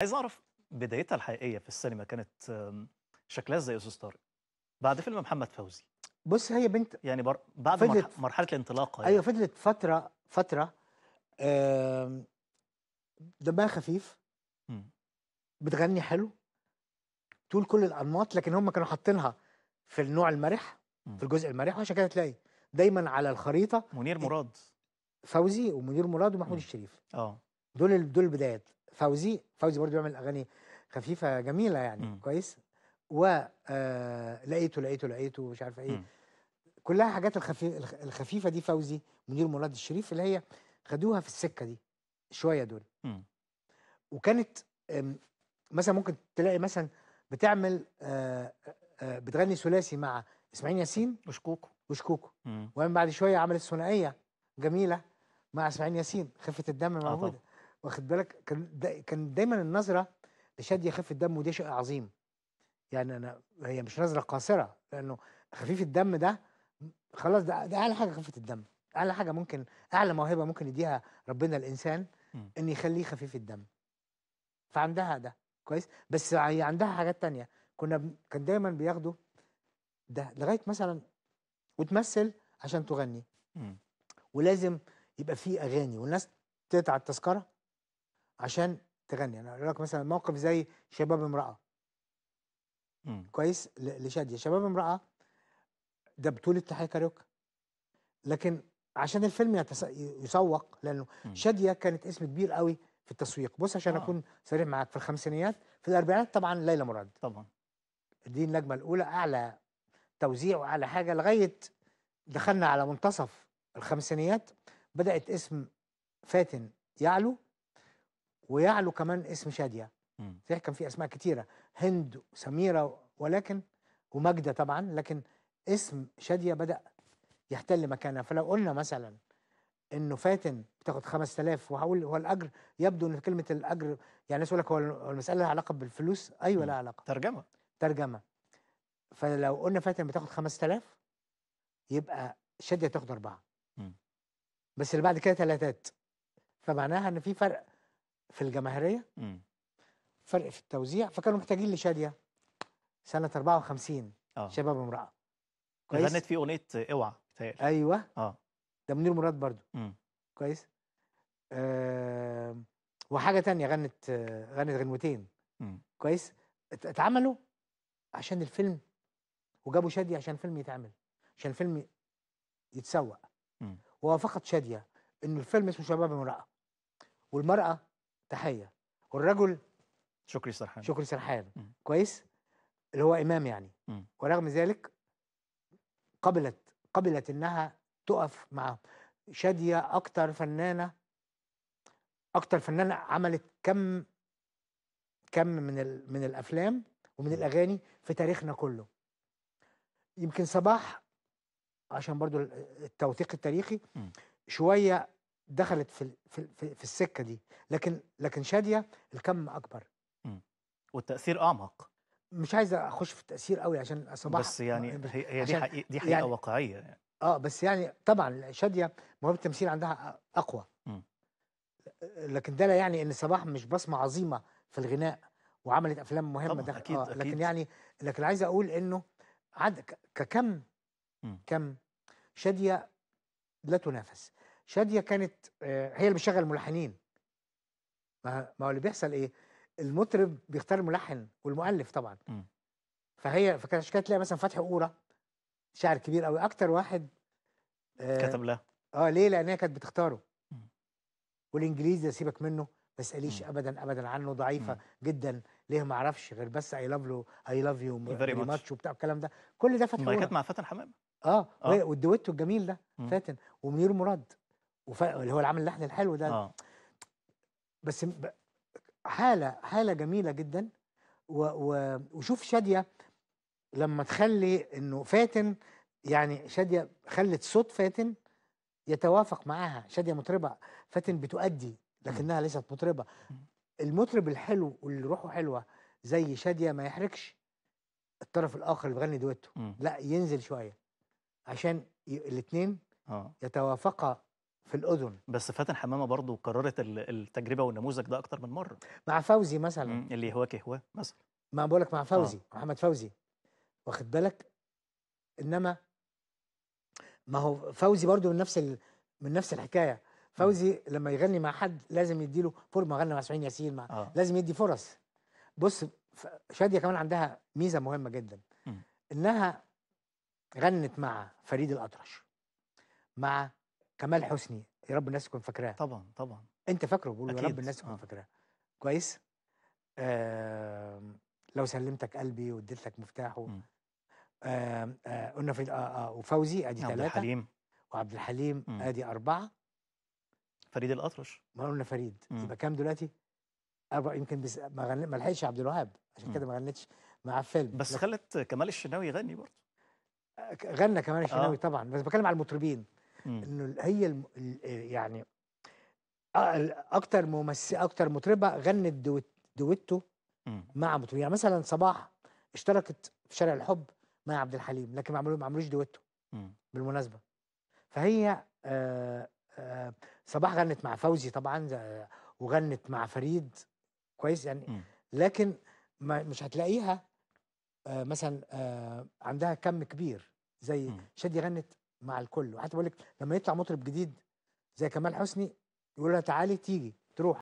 عايز اعرف بدايتها الحقيقيه في السينما كانت شكلها ازاي يا استاذ طارق بعد فيلم محمد فوزي بص هي بنت يعني بر... بعد فضلت... مرحله الانطلاقه يعني. ايوه فضلت فتره فتره دمها خفيف بتغني حلو تقول كل الانماط لكن هم كانوا حاطينها في النوع المرح في الجزء المرح عشان كده تلاقي دايما على الخريطه منير مراد فوزي ومنير مراد ومحمود الشريف اه دول دول البدايات فوزي فوزي برضه بيعمل اغاني خفيفه جميله يعني م. كويس و آه، لقيته لقيته لقيته مش عارف ايه م. كلها حاجات الخفيف الخفيفه دي فوزي منير مراد الشريف اللي هي خدوها في السكه دي شويه دول م. وكانت مثلا ممكن تلاقي مثلا بتعمل آآ آه، آآ آه، بتغني ثلاثي مع اسماعيل ياسين وشكوكو وشكوكو ومن بعد شويه عملت ثنائيه جميله مع اسماعيل ياسين خفه الدم موجوده واخد بالك كان دا كان دايما النظره لشادي يخف الدم ودي شيء عظيم يعني انا هي مش نظره قاصره لانه خفيف الدم ده خلاص ده, ده اعلى حاجه خفه الدم اعلى حاجه ممكن اعلى موهبه ممكن يديها ربنا الانسان ان يخليه خفيف الدم فعندها ده كويس بس هي عندها حاجات تانية كنا ب... كان دايما بياخدوا ده لغايه مثلا وتمثل عشان تغني ولازم يبقى فيه اغاني والناس تقطع التذكره عشان تغني انا اقول لك مثلا موقف زي شباب امراه مم. كويس لشاديه شباب امراه ده بطوله تحيه كاريوكا لكن عشان الفيلم يتس... يسوق لانه شاديه كانت اسم كبير قوي في التسويق بص عشان آه. اكون صريح معاك في الخمسينيات في الاربعينات طبعا ليلى مراد طبعا دي النجمه الاولى اعلى توزيع واعلى حاجه لغايه دخلنا على منتصف الخمسينيات بدات اسم فاتن يعلو ويعلو كمان اسم شاديه صحيح كان في اسماء كتيره هند وسميره ولكن وماجده طبعا لكن اسم شاديه بدا يحتل مكانها فلو قلنا مثلا انه فاتن بتاخد 5000 وهقول هو الاجر يبدو ان كلمه الاجر يعني الناس لك هو المساله لها علاقه بالفلوس ايوه لها علاقه ترجمه ترجمه فلو قلنا فاتن بتاخد 5000 يبقى شاديه تاخد اربعه بس اللي بعد كده ثلاثات فمعناها ان في فرق في الجماهيريه فرق في التوزيع فكانوا محتاجين لشاديه سنه 54 آه. شباب امراه كويس غنت في اغنيه اوعى ايوه اه ده منير مراد برضو مم. كويس آه وحاجه تانية غنت غنت غنوتين مم. كويس اتعملوا عشان الفيلم وجابوا شاديه عشان الفيلم يتعمل عشان الفيلم يتسوق ووافقت شاديه ان الفيلم اسمه شباب امراه والمراه تحيه والرجل شكري سرحان شكري سرحان م. كويس اللي هو امام يعني م. ورغم ذلك قبلت قبلت انها تقف مع شاديه اكتر فنانه اكتر فنانه عملت كم كم من من الافلام ومن الاغاني في تاريخنا كله يمكن صباح عشان برضو التوثيق التاريخي م. شويه دخلت في في في السكه دي لكن لكن شاديه الكم اكبر امم والتاثير اعمق مش عايز اخش في التاثير قوي عشان صباح بس يعني هي دي حقيقة دي حقيقه يعني واقعيه يعني. اه بس يعني طبعا شاديه موهبه التمثيل عندها اقوى م. لكن ده لا يعني ان صباح مش بصمه عظيمه في الغناء وعملت افلام مهمه ده أكيد آه أكيد. لكن يعني لكن عايز اقول انه عد ككم م. كم شاديه لا تنافس شاديه كانت آه، هي اللي بتشغل الملحنين ما هو اللي بيحصل ايه المطرب بيختار الملحن والمؤلف طبعا م. فهي فكانت تلاقي مثلا فتحي قوره شاعر كبير قوي اكتر واحد آه كتب لها اه ليه لان هي كانت بتختاره والانجليزي سيبك منه ما تساليش ابدا ابدا عنه ضعيفه م. جدا ليه ما اعرفش غير بس اي لاف له اي لاف يو ماتش وبتاع الكلام ده كل ده فتحي قوره كانت مع فاتن حمامه اه, آه. والدويتو الجميل ده فاتن ومنير مراد وف... اللي هو العمل اللحن الحلو ده آه. بس ب... حاله حاله جميله جدا و... و... وشوف شاديه لما تخلي انه فاتن يعني شاديه خلت صوت فاتن يتوافق معاها شاديه مطربه فاتن بتؤدي لكنها ليست مطربه المطرب الحلو واللي روحه حلوه زي شاديه ما يحركش الطرف الاخر اللي بيغني دويتو لا ينزل شويه عشان الاثنين آه. يتوافقا في الاذن بس فاتن حمامه برضه كررت التجربه والنموذج ده اكتر من مره مع فوزي مثلا اللي هو هواه مثلا ما بقول لك مع آه. فوزي آه. محمد فوزي واخد بالك انما ما هو فوزي برضه من نفس ال... من نفس الحكايه فوزي م. لما يغني مع حد لازم يديله فور ما غنى مع سعيد ياسين مع آه. لازم يدي فرص بص شاديه كمان عندها ميزه مهمه جدا م. انها غنت مع فريد الاطرش مع كمال حسني يا رب الناس تكون فاكراه طبعا طبعا انت فاكره بقول يا رب الناس تكون آه. فاكراه كويس آه لو سلمتك قلبي واديت لك مفتاحه آه آه قلنا في آه آه وفوزي ادي ثلاثه عبد الحليم وعبد الحليم ادي اربعه فريد الاطرش ما قلنا فريد مم. يبقى كام دلوقتي؟ أربع يمكن بس ما غن... ما لحقش عبد الوهاب عشان كده ما غنتش معاه فيلم بس لك... خلت كمال الشناوي يغني برضه آه، غنى كمال الشناوي آه. طبعا بس بتكلم على المطربين انه هي الم... يعني اكتر ممثل اكتر مطربه غنت دويت دويتو مع مطربين يعني مثلا صباح اشتركت في شارع الحب مع عبد الحليم لكن ما عملوش دويتو بالمناسبه فهي آه، آه، صباح غنت مع فوزي طبعا وغنت مع فريد كويس يعني لكن ما مش هتلاقيها آه، مثلا عندها كم كبير زي شادي غنت مع الكل وحتى بقول لك لما يطلع مطرب جديد زي كمال حسني يقول لها تعالي تيجي تروح